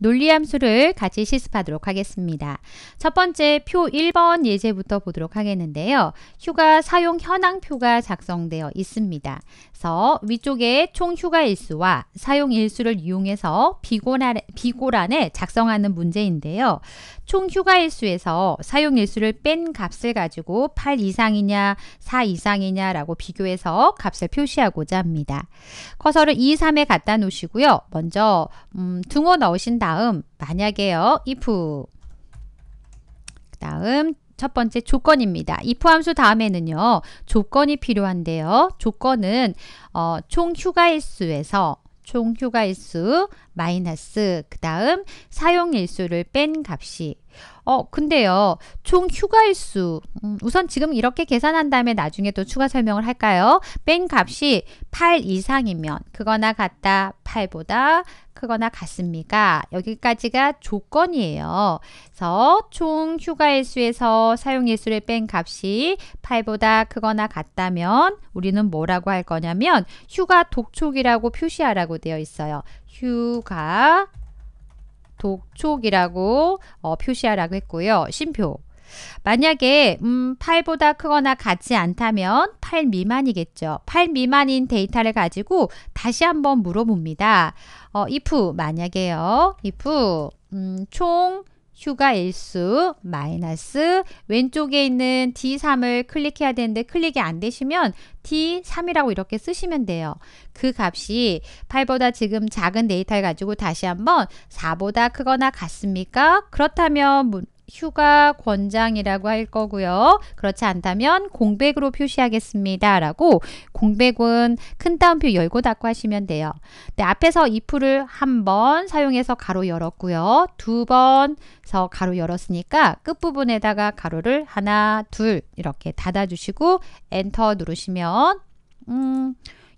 논리함수를 같이 실습하도록 하겠습니다. 첫 번째 표 1번 예제부터 보도록 하겠는데요. 휴가 사용 현황표가 작성되어 있습니다. 그래서 위쪽에 총 휴가 일수와 사용 일수를 이용해서 비고란, 에 작성하는 문제인데요. 총 휴가 일수에서 사용 일수를 뺀 값을 가지고 8 이상이냐 4 이상이냐라고 비교해서 값을 표시하고자 합니다. 커서를 2, 3에 갖다 놓으시고요. 먼저 음, 등호 넣으신 다음 다음 만약에요. if 그 다음 첫 번째 조건입니다. if 함수 다음에는요. 조건이 필요한데요. 조건은 어, 총 휴가일수에서 총 휴가일수 마이너스 그 다음 사용일수를 뺀 값이 어 근데요 총 휴가일수 음, 우선 지금 이렇게 계산한 다음에 나중에 또 추가 설명을 할까요 뺀 값이 8 이상이면 그거나 같다 8보다 크거나 같습니까? 여기까지가 조건이에요. 그래서 총 휴가일수에서 사용일수를 뺀 값이 8보다 크거나 같다면 우리는 뭐라고 할 거냐면 휴가 독촉이라고 표시하라고 되어 있어요. 휴가 독촉이라고 어, 표시하라고 했고요. 심표 만약에 음, 8보다 크거나 같지 않다면 8 미만이겠죠. 8 미만인 데이터를 가지고 다시 한번 물어봅니다. 어, if 만약에요. if 음, 총 휴가 일수 마이너스 왼쪽에 있는 D3을 클릭해야 되는데 클릭이 안 되시면 D3이라고 이렇게 쓰시면 돼요. 그 값이 8보다 지금 작은 데이터를 가지고 다시 한번 4보다 크거나 같습니까? 그렇다면 휴가 권장이라고 할 거고요. 그렇지 않다면 공백으로 표시하겠습니다. 라고 공백은 큰 따옴표 열고 닫고 하시면 돼요. 네, 앞에서 if를 한번 사용해서 가로 열었고요. 두 번서 가로 열었으니까 끝부분에다가 가로를 하나, 둘 이렇게 닫아주시고 엔터 누르시면 음,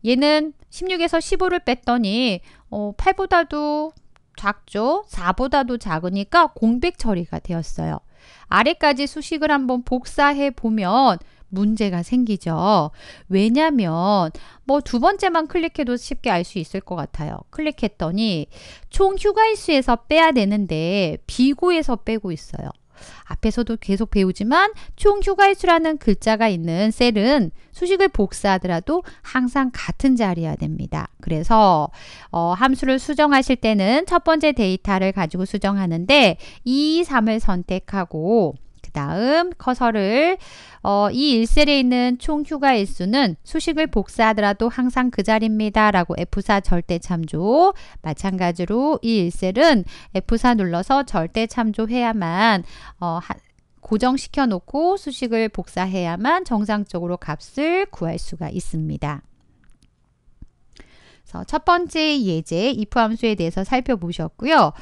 얘는 16에서 15를 뺐더니 어, 8보다도 작죠? 4보다도 작으니까 공백 처리가 되었어요. 아래까지 수식을 한번 복사해 보면 문제가 생기죠. 왜냐면 뭐 두 번째만 클릭해도 쉽게 알 수 있을 것 같아요. 클릭했더니 총 휴가일수에서 빼야 되는데 비고에서 빼고 있어요. 앞에서도 계속 배우지만 총휴가일수라는 글자가 있는 셀은 수식을 복사하더라도 항상 같은 자리여야 됩니다. 그래서 어, 함수를 수정하실 때는 첫 번째 데이터를 가지고 수정하는데 2, 3을 선택하고 다음 커서를 어, 이 일셀에 있는 총 휴가 일수는 수식을 복사하더라도 항상 그 자리입니다. 라고 F4 절대 참조 마찬가지로 이 일셀은 F4 눌러서 절대 참조해야만 어, 하, 고정시켜 놓고 수식을 복사해야만 정상적으로 값을 구할 수가 있습니다. 첫 번째 예제 if 함수에 대해서 살펴보셨고요.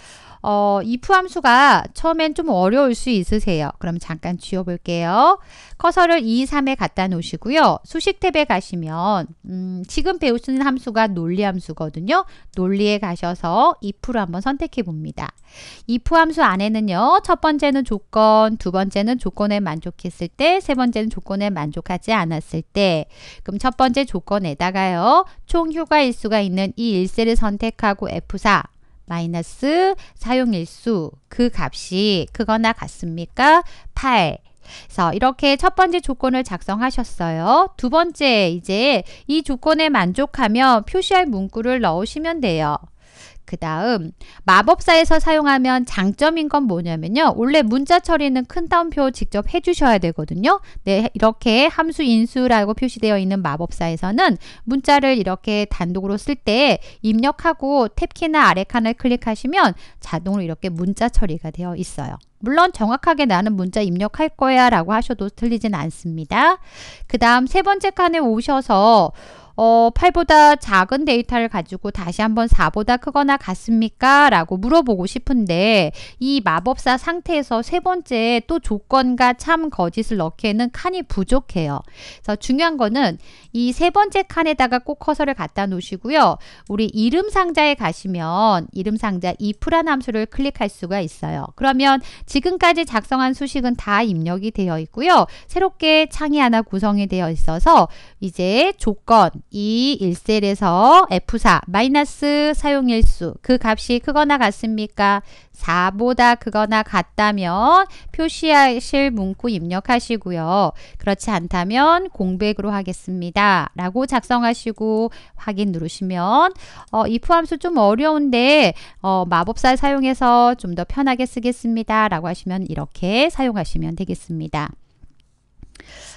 어, if 함수가 처음엔 좀 어려울 수 있으세요. 그럼 잠깐 지워볼게요 커서를 2, 3에 갖다 놓으시고요. 수식 탭에 가시면 음, 지금 배우시는 함수가 논리 함수거든요. 논리에 가셔서 i f 를 한번 선택해 봅니다. if 함수 안에는요. 첫 번째는 조건, 두 번째는 조건에 만족했을 때, 세 번째는 조건에 만족하지 않았을 때 그럼 첫 번째 조건에다가요. 총 휴가 일수가 있는 이 일세를 선택하고 F4 마이너스 사용일수 그 값이 그거나 같습니까? 8. 그래서 이렇게 첫 번째 조건을 작성하셨어요. 두 번째 이제 이 조건에 만족하면 표시할 문구를 넣으시면 돼요. 그 다음 마법사에서 사용하면 장점인 건 뭐냐면요. 원래 문자 처리는 큰 따옴표 직접 해주셔야 되거든요. 네, 이렇게 함수 인수라고 표시되어 있는 마법사에서는 문자를 이렇게 단독으로 쓸 때 입력하고 탭키나 아래 칸을 클릭하시면 자동으로 이렇게 문자 처리가 되어 있어요. 물론 정확하게 나는 문자 입력할 거야 라고 하셔도 틀리진 않습니다. 그 다음 세 번째 칸에 오셔서 어, 8보다 작은 데이터를 가지고 다시 한번 4보다 크거나 같습니까? 라고 물어보고 싶은데 이 마법사 상태에서 세 번째 또 조건과 참 거짓을 넣기에는 칸이 부족해요. 그래서 중요한 거는 이 세 번째 칸에다가 꼭 커서를 갖다 놓으시고요. 우리 이름 상자에 가시면 이름 상자 이 풀한 함수를 클릭할 수가 있어요. 그러면 지금까지 작성한 수식은 다 입력이 되어 있고요. 새롭게 창이 하나 구성이 되어 있어서 이제 조건 이 1셀에서 F4 마이너스 사용일수 그 값이 크거나 같습니까? 4보다 크거나 같다면 표시하실 문구 입력하시고요. 그렇지 않다면 공백으로 하겠습니다. 라고 작성하시고 확인 누르시면 어, if 함수 좀 어려운데 어, 마법사 사용해서 좀 더 편하게 쓰겠습니다. 라고 하시면 이렇게 사용하시면 되겠습니다.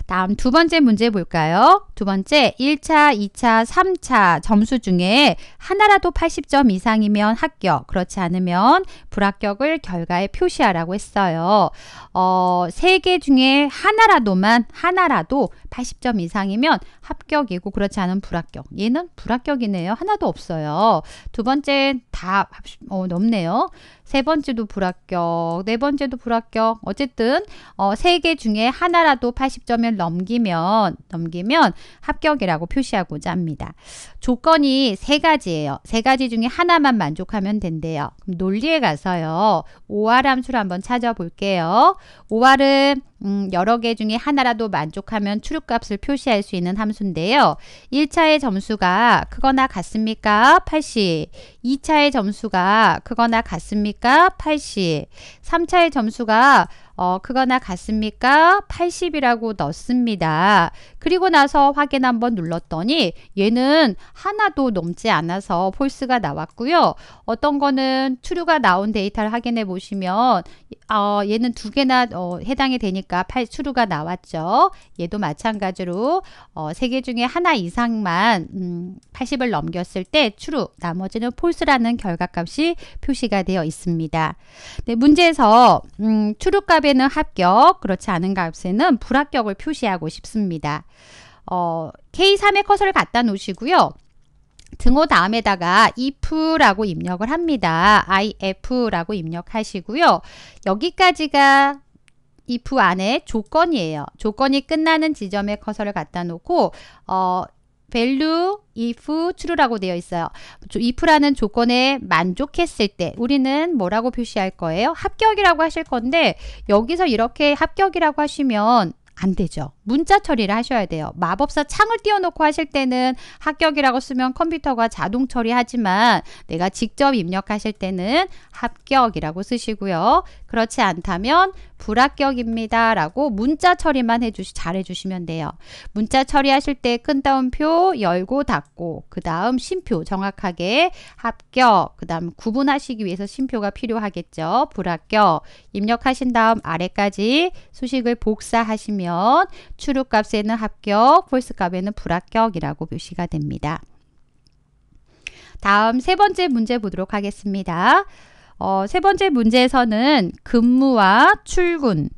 다음 두 번째 문제 볼까요? 두 번째, 1차, 2차, 3차 점수 중에 하나라도 80점 이상이면 합격, 그렇지 않으면 불합격을 결과에 표시하라고 했어요. 어, 세 개 중에 하나라도만, 하나라도 80점 이상이면 합격이고 그렇지 않은 불합격. 얘는 불합격이네요. 하나도 없어요. 두 번째, 다 어, 넘네요. 세 번째도 불합격, 네 번째도 불합격. 어쨌든 어, 세 개 중에 하나라도 80점을 넘기면 넘기면 합격이라고 표시하고자 합니다. 조건이 세 가지예요. 세 가지 중에 하나만 만족하면 된대요. 그럼 논리에 가서요. 오알 함수를 한번 찾아볼게요. 오알은 음, 여러 개 중에 하나라도 만족하면 출입값을 표시할 수 있는 함수인데요. 1차의 점수가 크거나 같습니까? 80. 2차의 점수가 크거나 같습니까? 80. 3차의 점수가 어, 크거나 같습니까? 80이라고 넣습니다. 그리고 나서 확인 한번 눌렀더니 얘는 하나도 넘지 않아서 폴스가 나왔고요. 어떤 거는 트루가 나온 데이터를 확인해 보시면 어, 얘는 두 개나 어, 해당이 되니까 8 트루가 나왔죠. 얘도 마찬가지로 어, 세 개 중에 하나 이상만 음, 80을 넘겼을 때 트루, 나머지는 폴스라는 결과값이 표시가 되어 있습니다. 네, 문제에서 음, 트루 값 값에는 합격, 그렇지 않은 값에는 불합격을 표시하고 싶습니다. 어, K3에 커서를 갖다 놓으시고요. 등호 다음에다가 if라고 입력을 합니다. if라고 입력하시고요. 여기까지가 if 안에 조건이에요. 조건이 끝나는 지점에 커서를 갖다 놓고 어, value if true라고 되어 있어요. if라는 조건에 만족했을 때 우리는 뭐라고 표시할 거예요? 합격이라고 하실 건데 여기서 이렇게 합격이라고 하시면 안 되죠. 문자 처리를 하셔야 돼요. 마법사 창을 띄워놓고 하실 때는 합격이라고 쓰면 컴퓨터가 자동 처리하지만 내가 직접 입력하실 때는 합격이라고 쓰시고요. 그렇지 않다면 불합격입니다. 라고 문자 처리만 해주시, 잘 해주시면 돼요. 문자 처리하실 때 큰 따옴표 열고 닫고 그 다음 심표 정확하게 합격 그 다음 구분하시기 위해서 심표가 필요하겠죠. 불합격 입력하신 다음 아래까지 수식을 복사하시면 출입값에는 합격, 폴스값에는 불합격이라고 표시가 됩니다. 다음 세 번째 문제 보도록 하겠습니다. 어, 세 번째 문제에서는 근무와 출근,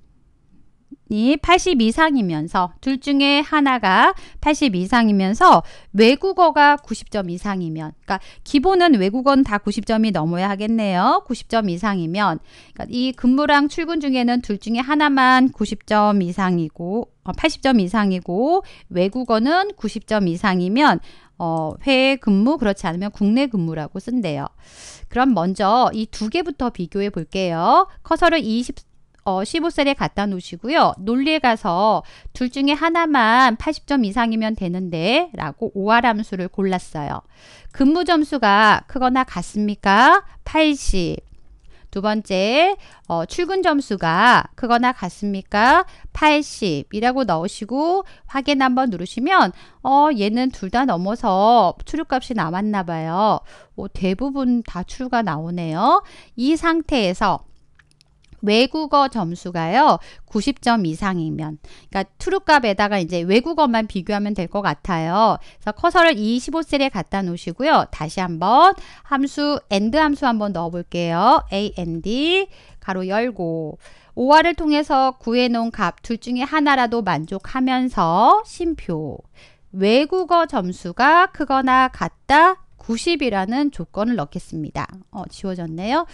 이80 이상이면서 둘 중에 하나가 80 이상이면서 외국어가 90점 이상이면 그러니까 기본은 외국어는 다 90점이 넘어야 하겠네요. 90점 이상이면 그러니까 이 근무랑 출근 중에는 둘 중에 하나만 90점 이상이고 80점 어, 이상이고 외국어는 90점 이상이면 어, 해외 근무 그렇지 않으면 국내 근무라고 쓴대요. 그럼 먼저 이 두 개부터 비교해 볼게요. 커서를 20, 어, 15셀에 갖다 놓으시고요. 논리에 가서 둘 중에 하나만 80점 이상이면 되는데 라고 오화함수를 골랐어요. 근무 점수가 크거나 같습니까? 80, 두 번째 어, 출근 점수가 크거나 같습니까? 80이라고 넣으시고 확인 한번 누르시면 어 얘는 둘 다 넘어서 출력값이 남았나 봐요. 어, 대부분 다 출가 나오네요. 이 상태에서 외국어 점수가요. 90점 이상이면 그러니까 투루값에다가 이제 외국어만 비교하면 될 것 같아요. 그래서 커서를 이5셀에 갖다 놓으시고요. 다시 한번 함수 and 함수 한번 넣어 볼게요. a n d 가로 열고 오화를 통해서 구해놓은 값 둘 중에 하나라도 만족하면서 심표 외국어 점수가 크거나 같다 90이라는 조건을 넣겠습니다. 어, 지워졌네요.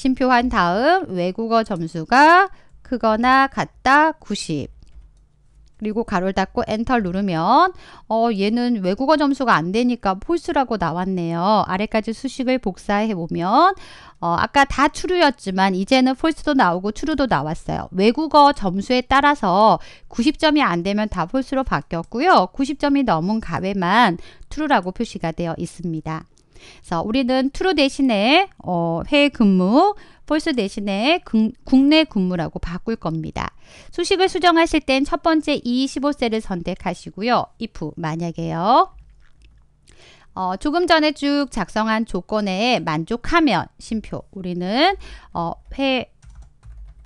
심표한 다음 외국어 점수가 크거나 같다 90 그리고 가로를 닫고 엔터를 누르면 어 얘는 외국어 점수가 안 되니까 폴스라고 나왔네요. 아래까지 수식을 복사해 보면 어 아까 다 t 루였지만 이제는 폴스도 나오고 t 루도 나왔어요. 외국어 점수에 따라서 90점이 안 되면 다폴스로 바뀌었고요. 90점이 넘은 가외만 t 루라고 표시가 되어 있습니다. 자, 우리는 트루 대신에 어, 해외 근무, 폴스 대신에 근, 국내 근무라고 바꿀 겁니다. 수식을 수정하실 땐 첫 번째 2, 15세를 선택하시고요. if 만약에요. 어, 조금 전에 쭉 작성한 조건에 만족하면 심표 우리는 어, 회,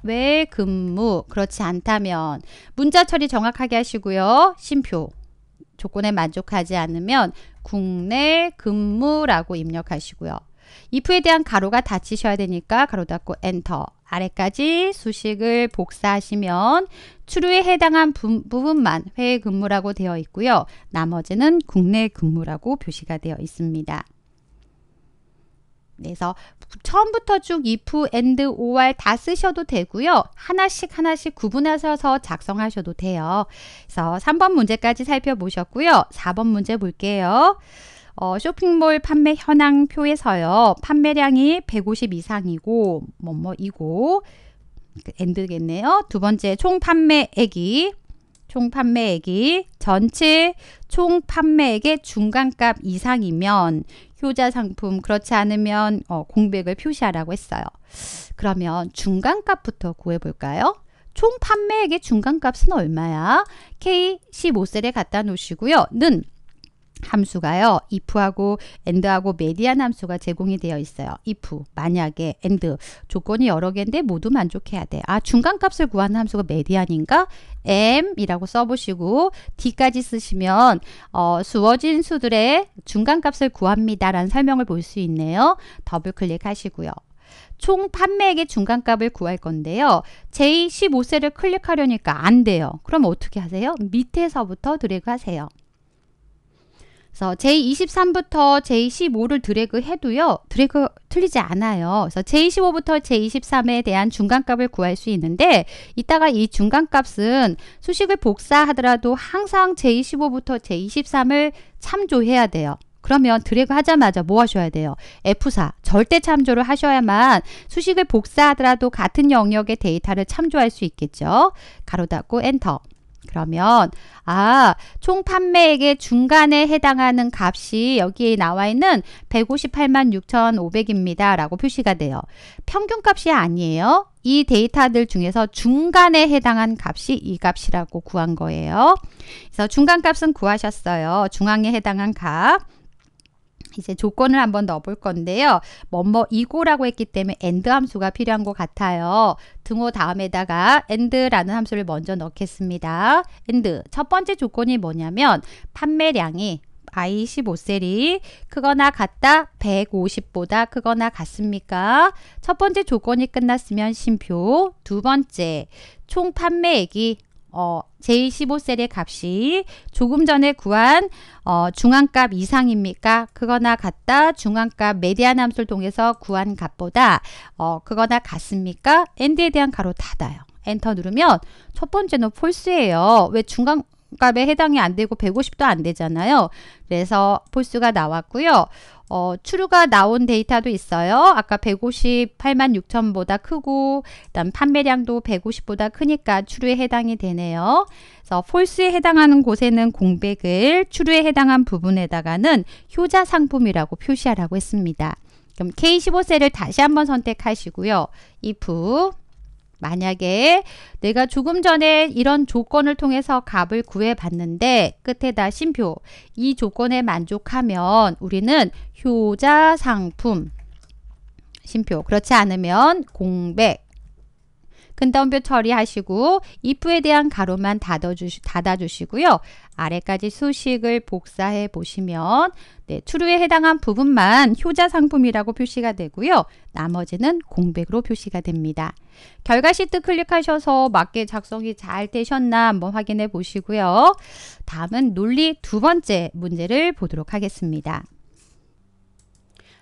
외 근무 그렇지 않다면 문자 처리 정확하게 하시고요. 심표 조건에 만족하지 않으면 국내 근무라고 입력하시고요. if에 대한 가로가 닫히셔야 되니까 가로 닫고 엔터 아래까지 수식을 복사하시면 추루에 해당한 부, 분만 해외 근무라고 되어 있고요. 나머지는 국내 근무라고 표시가 되어 있습니다. 그래서 처음부터 쭉 if, and, or 다 쓰셔도 되고요. 하나씩 하나씩 구분하셔서 작성하셔도 돼요. 그래서 3번 문제까지 살펴보셨고요. 4번 문제 볼게요. 어, 쇼핑몰 판매 현황표에서요. 판매량이 150 이상이고 뭐뭐이고 그 엔드겠네요. 두 번째 총 판매액이 총 판매액이 전체 총 판매액의 중간값 이상이면 효자 상품 그렇지 않으면 어, 공백을 표시하라고 했어요. 그러면 중간값부터 구해볼까요? 총 판매액의 중간값은 얼마야? K 15셀에 갖다 놓으시고요. 는 함수가요. if하고 and하고 median 함수가 제공이 되어 있어요. if, 만약에, and 조건이 여러 개인데 모두 만족해야 돼. 아 중간값을 구하는 함수가 median인가? m이라고 써보시고 d까지 쓰시면 어, 주어진 수들의 중간값을 구합니다. 라는 설명을 볼 수 있네요. 더블 클릭하시고요. 총 판매액의 중간값을 구할 건데요. J15세를 클릭하려니까 안 돼요. 그럼 어떻게 하세요? 밑에서부터 드래그 하세요. 그래서 J23부터 J15를 드래그 해도요. 드래그 틀리지 않아요. 그래서 J15부터 J23에 대한 중간값을 구할 수 있는데 이따가 이 중간값은 수식을 복사하더라도 항상 J15부터 J23을 참조해야 돼요. 그러면 드래그 하자마자 뭐 하셔야 돼요? F4 절대 참조를 하셔야만 수식을 복사하더라도 같은 영역의 데이터를 참조할 수 있겠죠. 가로 닫고 엔터. 그러면 아, 총 판매액의 중간에 해당하는 값이 여기에 나와 있는 158만 6,500입니다. 라고 표시가 돼요. 평균값이 아니에요. 이 데이터들 중에서 중간에 해당한 값이 이 값이라고 구한 거예요. 그래서 중간값은 구하셨어요. 중앙에 해당한 값. 이제 조건을 한번 넣어볼 건데요. 뭐뭐 이고라고 했기 때문에 a 드 함수가 필요한 것 같아요. 등호 다음에다가 a 드라는 함수를 먼저 넣겠습니다. a 드첫 번째 조건이 뭐냐면 판매량이 i 15셀이 크거나 같다 150보다 크거나 같습니까? 첫 번째 조건이 끝났으면 심표 두 번째 총 판매액이 어, 제15셀의 값이 조금 전에 구한 어, 중앙값 이상입니까? 그거나 같다. 중앙값 메디안 함수를 통해서 구한 값보다 어, 그거나 같습니까? 엔드에 대한 가로 닫아요. 엔터 누르면 첫 번째는 폴스예요. 왜 중간 값에 해당이 안 되고 150도 안 되잖아요. 그래서 폴스가 나왔고요. 어, 추루가 나온 데이터도 있어요. 아까 158만 6천보다 크고 그다 판매량도 150보다 크니까 추루에 해당이 되네요. 그래서 폴스에 해당하는 곳에는 공백을 추루에 해당한 부분에다가는 효자 상품이라고 표시하라고 했습니다. 그럼 k 1 5세를 다시 한번 선택하시고요. if 만약에 내가 조금 전에 이런 조건을 통해서 값을 구해봤는데 끝에다 심표 이 조건에 만족하면 우리는 효자 상품 심표 그렇지 않으면 공백 근담표 처리하시고 if에 대한 가로만 닫아주시, 닫아주시고요. 아래까지 수식을 복사해 보시면 네, 추 r 에 해당한 부분만 효자 상품이라고 표시가 되고요. 나머지는 공백으로 표시가 됩니다. 결과 시트 클릭하셔서 맞게 작성이 잘 되셨나 한번 확인해 보시고요. 다음은 논리 두 번째 문제를 보도록 하겠습니다.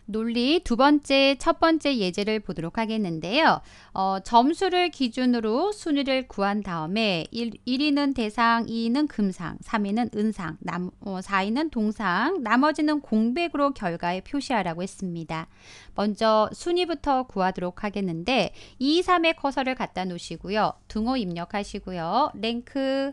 논리 두 번째, 첫 번째 예제를 보도록 하겠는데요. 어, 점수를 기준으로 순위를 구한 다음에 1, 1위는 대상, 2위는 금상, 3위는 은상, 남, 어, 4위는 동상, 나머지는 공백으로 결과에 표시하라고 했습니다. 먼저 순위부터 구하도록 하겠는데 2, 3의 커서를 갖다 놓으시고요. 등호 입력하시고요. 랭크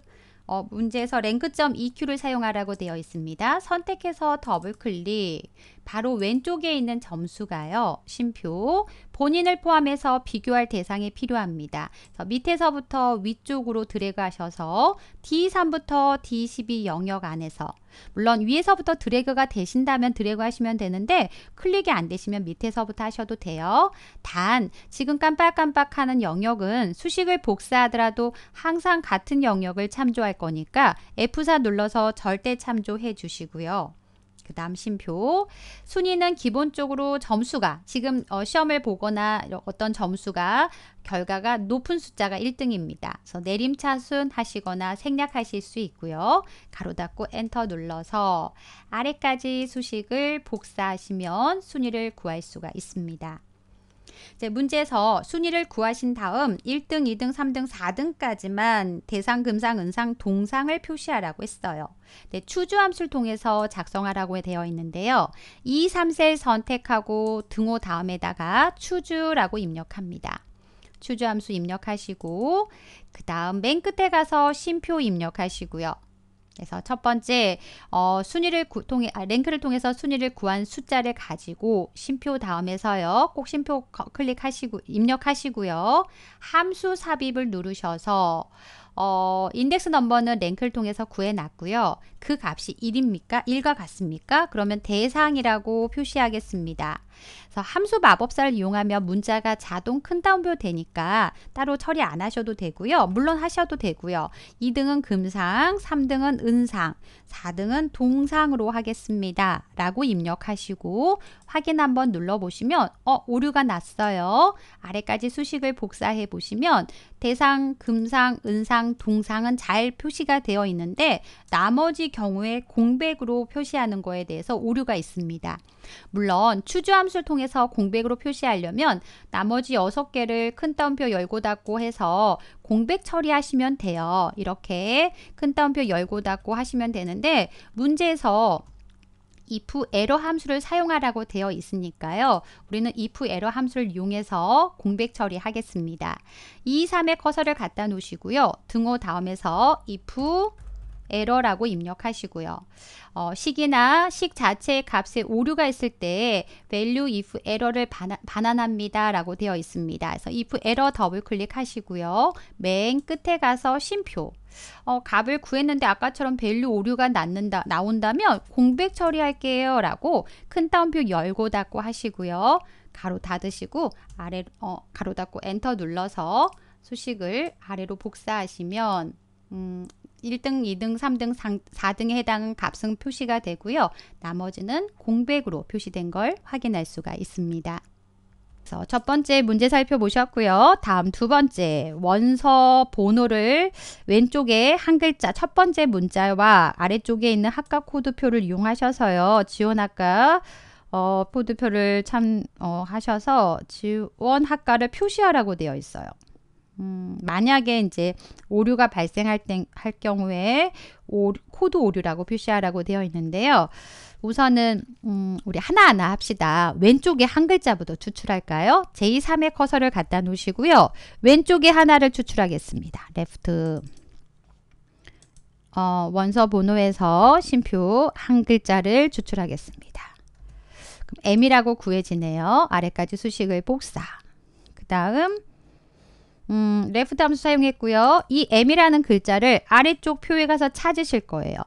어, 문제에서 랭크 EQ를 사용하라고 되어 있습니다. 선택해서 더블 클릭, 바로 왼쪽에 있는 점수가요. 심표 본인을 포함해서 비교할 대상이 필요합니다. 밑에서부터 위쪽으로 드래그하셔서 D3부터 D12 영역 안에서 물론 위에서부터 드래그가 되신다면 드래그 하시면 되는데 클릭이 안 되시면 밑에서부터 하셔도 돼요. 단 지금 깜빡깜빡하는 영역은 수식을 복사하더라도 항상 같은 영역을 참조할 거니까 F4 눌러서 절대 참조해 주시고요. 그다 심표 순위는 기본적으로 점수가 지금 어, 시험을 보거나 어떤 점수가 결과가 높은 숫자가 1등입니다. 그래서 내림차순 하시거나 생략하실 수 있고요. 가로 닫고 엔터 눌러서 아래까지 수식을 복사하시면 순위를 구할 수가 있습니다. 문제에서 순위를 구하신 다음 1등, 2등, 3등, 4등까지만 대상, 금상, 은상, 동상을 표시하라고 했어요. 네, 추주 함수를 통해서 작성하라고 되어 있는데요. 2, 3셀 선택하고 등호 다음에다가 추주라고 입력합니다. 추주 함수 입력하시고 그 다음 맨 끝에 가서 심표 입력하시고요. 그래서 첫 번째 어, 순위를 구, 통해 아, 랭크를 통해서 순위를 구한 숫자를 가지고 심표 다음에서요. 꼭 심표 클릭하시고 입력하시고요. 함수 삽입을 누르셔서 어, 인덱스 넘버는 랭크를 통해서 구해놨고요. 그 값이 1입니까? 1과 같습니까? 그러면 대상이라고 표시하겠습니다. 그래서 함수 마법사를 이용하면 문자가 자동 큰 다운표 되니까 따로 처리 안 하셔도 되고요. 물론 하셔도 되고요. 2등은 금상, 3등은 은상, 4등은 동상으로 하겠습니다. 라고 입력하시고 확인 한번 눌러보시면 어 오류가 났어요. 아래까지 수식을 복사해 보시면 대상, 금상, 은상 동상, 동상은 잘 표시가 되어 있는데 나머지 경우에 공백으로 표시하는 거에 대해서 오류가 있습니다. 물론 추주함수를 통해서 공백으로 표시하려면 나머지 6개를 큰 따옴표 열고 닫고 해서 공백 처리하시면 돼요. 이렇게 큰 따옴표 열고 닫고 하시면 되는데 문제에서 if 에러 함수를 사용하라고 되어 있으니까요. 우리는 if 에러 함수를 이용해서 공백 처리하겠습니다. 2, 3의 커서를 갖다 놓으시고요. 등호 다음에서 if 에러라고 입력하시고요. 어, 식이나 식 자체의 값에 오류가 있을 때 value if 에러를 반환합니다 라고 되어 있습니다. 그래서 if 에러 더블 클릭하시고요. 맨 끝에 가서 쉼표 어, 값을 구했는데 아까처럼 밸류 오류가 낫는다, 나온다면 공백 처리할게요 라고 큰 따옴표 열고 닫고 하시고요. 가로 닫으시고 아래 어, 가로 닫고 엔터 눌러서 수식을 아래로 복사하시면 음, 1등, 2등, 3등, 4등에 해당은 값은 표시가 되고요. 나머지는 공백으로 표시된 걸 확인할 수가 있습니다. 그래서 첫 번째 문제 살펴보셨고요. 다음 두 번째 원서 번호를 왼쪽에 한 글자 첫 번째 문자와 아래쪽에 있는 학과 코드표를 이용하셔서요. 지원학과 어, 코드표를 참 어, 하셔서 지원학과를 표시하라고 되어 있어요. 음, 만약에 이제 오류가 발생할 때, 할 경우에 오, 코드 오류라고 표시하라고 되어 있는데요. 우선은 음, 우리 하나하나 합시다. 왼쪽에 한 글자부터 추출할까요? 제3의 커서를 갖다 놓으시고요. 왼쪽에 하나를 추출하겠습니다. left 어, 원서 번호에서 심표 한 글자를 추출하겠습니다. 그럼 M이라고 구해지네요. 아래까지 수식을 복사. 그 다음 음, 레프 f 함수 사용했고요. 이 m이라는 글자를 아래쪽 표에 가서 찾으실 거예요.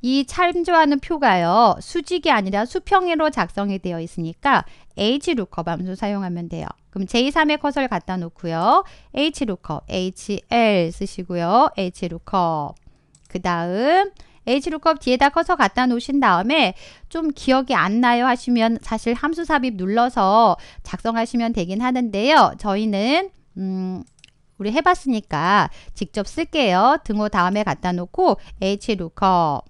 이 참조하는 표가요. 수직이 아니라 수평으로 작성이 되어 있으니까 hlookup 함수 사용하면 돼요. 그럼 j3의 커서를 갖다 놓고요. hlookup, hl 쓰시고요. hlookup. 그 다음 hookup 뒤에다 커서 갖다 놓으신 다음에 좀 기억이 안 나요 하시면 사실 함수 삽입 눌러서 작성하시면 되긴 하는데요. 저희는 음, 우리 해봤으니까 직접 쓸게요. 등호 다음에 갖다 놓고 hlookup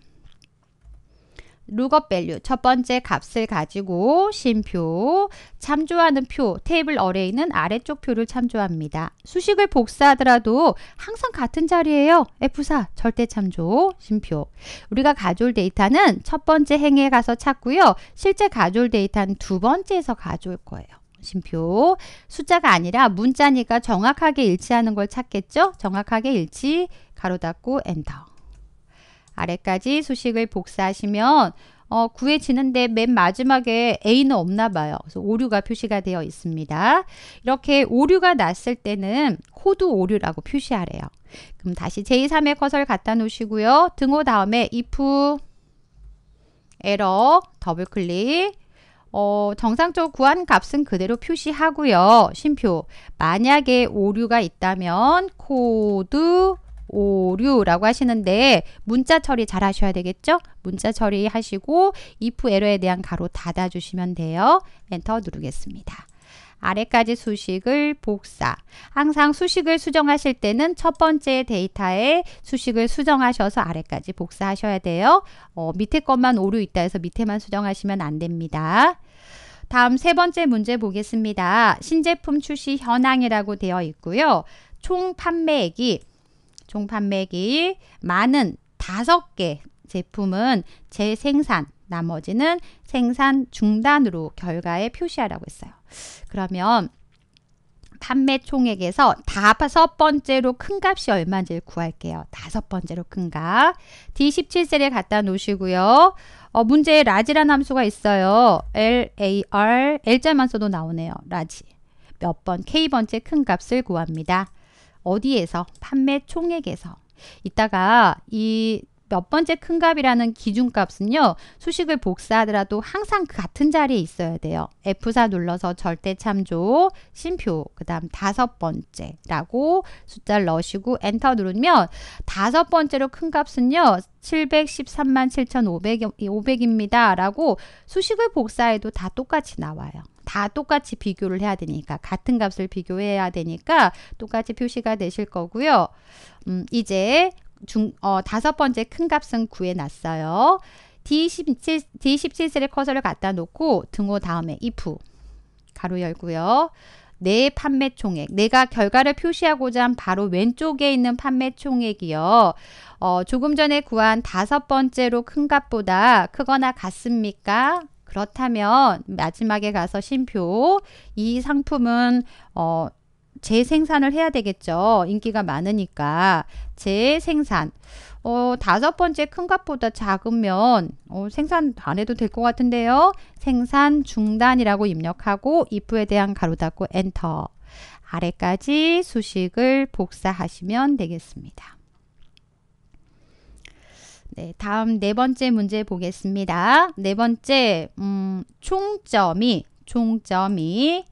룩업 밸류 첫 번째 값을 가지고 심표 참조하는 표 테이블 어레이는 아래쪽 표를 참조합니다. 수식을 복사하더라도 항상 같은 자리에요. F4 절대 참조 심표 우리가 가져올 데이터는 첫 번째 행에 가서 찾고요. 실제 가져올 데이터는 두 번째에서 가져올 거예요. 심표 숫자가 아니라 문자니까 정확하게 일치하는 걸 찾겠죠? 정확하게 일치 가로 닫고 엔터 아래까지 수식을 복사하시면 어, 구해지는데 맨 마지막에 A는 없나 봐요. 그래서 오류가 표시가 되어 있습니다. 이렇게 오류가 났을 때는 코드 오류라고 표시하래요. 그럼 다시 제3의 커서를 갖다 놓으시고요. 등호 다음에 if error 더블클릭 어, 정상적으로 구한 값은 그대로 표시하고요. 쉼표 만약에 오류가 있다면 코드 오류라고 하시는데 문자 처리 잘 하셔야 되겠죠? 문자 처리 하시고 if 에러에 대한 가로 닫아 주시면 돼요. 엔터 누르겠습니다. 아래까지 수식을 복사. 항상 수식을 수정하실 때는 첫 번째 데이터에 수식을 수정하셔서 아래까지 복사하셔야 돼요. 어, 밑에 것만 오류 있다 해서 밑에만 수정하시면 안 됩니다. 다음 세 번째 문제 보겠습니다. 신제품 출시 현황이라고 되어 있고요. 총 판매액이 총 판매액이 많은 다섯 개 제품은 재생산, 나머지는 생산 중단으로 결과에 표시하라고 했어요. 그러면 판매 총액에서 다섯 번째로 큰 값이 얼마인지 구할게요. 다섯 번째로 큰 값. D17셀에 갖다 놓으시고요. 어, 문제에 라지란 함수가 있어요. LAR, L자만 써도 나오네요. 라지. 몇 번, K번째 큰 값을 구합니다. 어디에서? 판매 총액에서. 이따가 이몇 번째 큰 값이라는 기준값은요. 수식을 복사하더라도 항상 그 같은 자리에 있어야 돼요. F4 눌러서 절대 참조, 심표, 그 다음 다섯 번째라고 숫자를 넣으시고 엔터 누르면 다섯 번째로 큰 값은요. 713만 7,500, 입니다 라고 수식을 복사해도 다 똑같이 나와요. 다 똑같이 비교를 해야 되니까 같은 값을 비교해야 되니까 똑같이 표시가 되실 거고요. 음, 이제 중, 어, 다섯 번째 큰 값은 구에났어요 D17, D17셀에 커서를 갖다 놓고 등호 다음에 if 가로 열고요. 내 판매 총액. 내가 결과를 표시하고자 한 바로 왼쪽에 있는 판매 총액이요. 어, 조금 전에 구한 다섯 번째로 큰 값보다 크거나 같습니까? 그렇다면 마지막에 가서 심표 이 상품은 어, 재생산을 해야 되겠죠. 인기가 많으니까. 재생산. 어, 다섯 번째 큰 값보다 작으면 어, 생산 안 해도 될 것 같은데요. 생산 중단이라고 입력하고 if에 대한 가로 닫고 엔터. 아래까지 수식을 복사하시면 되겠습니다. 네, 다음 네 번째 문제 보겠습니다. 네 번째, 음, 총점이, 총점이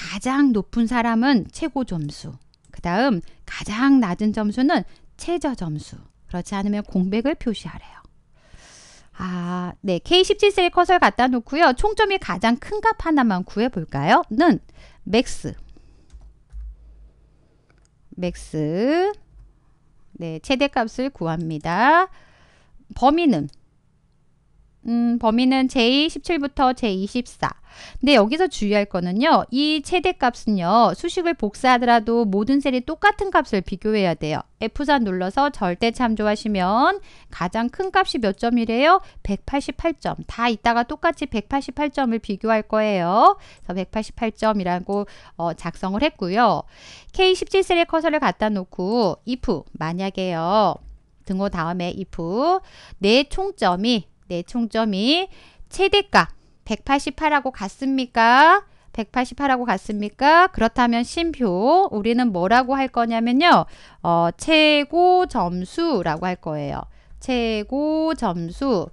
가장 높은 사람은 최고 점수. 그 다음 가장 낮은 점수는 최저 점수. 그렇지 않으면 공백을 표시하래요. 아, 네. K17셀 컷을 갖다 놓고요. 총점이 가장 큰 값 하나만 구해볼까요? 는 맥스. 맥스. 네, 최대값을 구합니다. 범위는 음, 범위는 J17부터 J24. 근데 여기서 주의할 거는요. 이 최대값은요. 수식을 복사하더라도 모든 셀이 똑같은 값을 비교해야 돼요. F4 눌러서 절대 참조하시면 가장 큰 값이 몇 점이래요? 188점. 다 이따가 똑같이 188점을 비교할 거예요. 그래서 188점이라고 어, 작성을 했고요. K17셀에 커서를 갖다 놓고 if 만약에요. 등호 다음에 if 내 총점이 네, 총점이 최대가 188하고 같습니까? 188하고 같습니까? 그렇다면 심표 우리는 뭐라고 할 거냐면요. 어, 최고 점수라고 할 거예요. 최고 점수.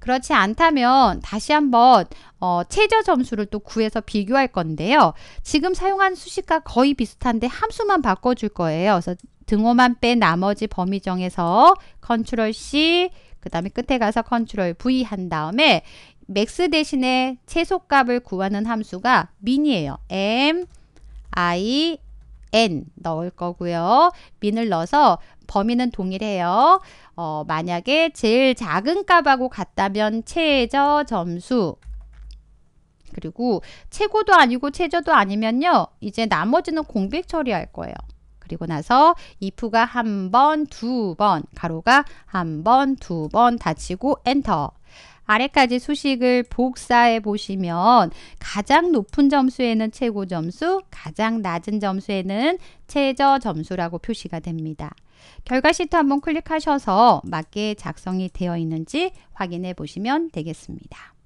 그렇지 않다면 다시 한번 어, 최저 점수를 또 구해서 비교할 건데요. 지금 사용한 수식과 거의 비슷한데 함수만 바꿔줄 거예요. 그래서 등호만 빼 나머지 범위 정에서 컨트롤 C, 그 다음에 끝에 가서 컨트롤 V 한 다음에 맥스 대신에 최소값을 구하는 함수가 min이에요. m, i, n 넣을 거고요. min을 넣어서 범위는 동일해요. 어, 만약에 제일 작은 값하고 같다면 최저 점수 그리고 최고도 아니고 최저도 아니면요. 이제 나머지는 공백 처리할 거예요. 그리고 나서 if가 한 번, 두 번, 가로가 한 번, 두 번 닫히고 엔터. 아래까지 수식을 복사해 보시면 가장 높은 점수에는 최고 점수, 가장 낮은 점수에는 최저 점수라고 표시가 됩니다. 결과 시트 한번 클릭하셔서 맞게 작성이 되어 있는지 확인해 보시면 되겠습니다.